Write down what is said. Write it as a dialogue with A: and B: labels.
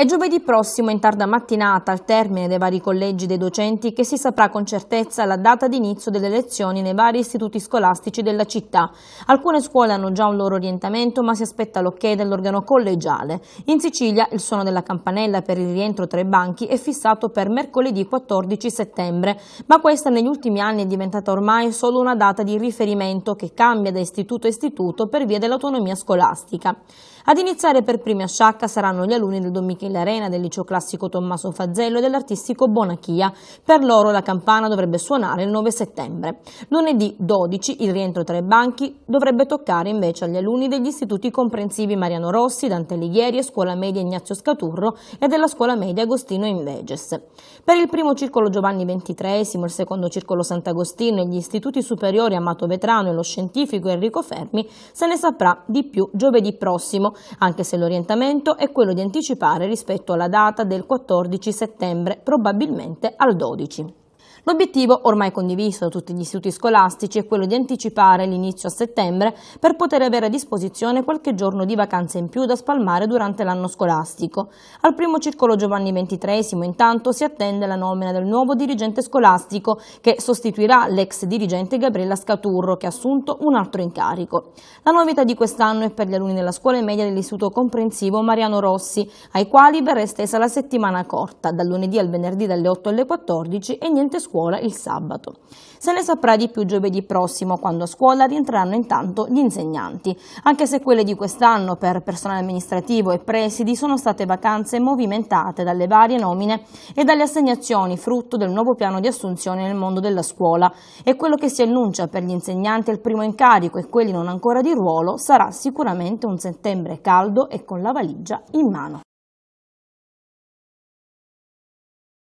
A: È giovedì prossimo in tarda mattinata, al termine dei vari collegi dei docenti, che si saprà con certezza la data d'inizio delle lezioni nei vari istituti scolastici della città. Alcune scuole hanno già un loro orientamento, ma si aspetta l'ok dell'organo collegiale. In Sicilia il suono della campanella per il rientro tra i banchi è fissato per mercoledì 14 settembre, ma questa negli ultimi anni è diventata ormai solo una data di riferimento che cambia da istituto a istituto per via dell'autonomia scolastica. Ad iniziare per primi a sciacca saranno gli alunni del Domichenio l'arena del liceo classico Tommaso Fazzello e dell'artistico Bonachia. Per loro la campana dovrebbe suonare il 9 settembre. Lunedì 12 il rientro tra i banchi dovrebbe toccare invece agli alunni degli istituti comprensivi Mariano Rossi, Dante Alighieri e Scuola Media Ignazio Scaturro e della Scuola Media Agostino Inveges. Per il primo circolo Giovanni XXIII, il secondo circolo Sant'Agostino e gli istituti superiori Amato Vetrano e lo scientifico Enrico Fermi se ne saprà di più giovedì prossimo, anche se l'orientamento è quello di anticipare rispetto rispetto alla data del 14 settembre, probabilmente al 12. L'obiettivo ormai condiviso da tutti gli istituti scolastici è quello di anticipare l'inizio a settembre per poter avere a disposizione qualche giorno di vacanza in più da spalmare durante l'anno scolastico. Al primo circolo Giovanni XXIII intanto si attende la nomina del nuovo dirigente scolastico che sostituirà l'ex dirigente Gabriella Scaturro che ha assunto un altro incarico. La novità di quest'anno è per gli alunni della scuola media dell'istituto comprensivo Mariano Rossi ai quali verrà estesa la settimana corta dal lunedì al venerdì dalle 8 alle 14 e niente scuola scuola il sabato. Se ne saprà di più giovedì prossimo, quando a scuola rientreranno intanto gli insegnanti, anche se quelle di quest'anno per personale amministrativo e presidi sono state vacanze movimentate dalle varie nomine e dalle assegnazioni frutto del nuovo piano di assunzione nel mondo della scuola e quello che si annuncia per gli insegnanti al primo incarico e quelli non ancora di ruolo sarà sicuramente un settembre caldo e con la valigia in mano.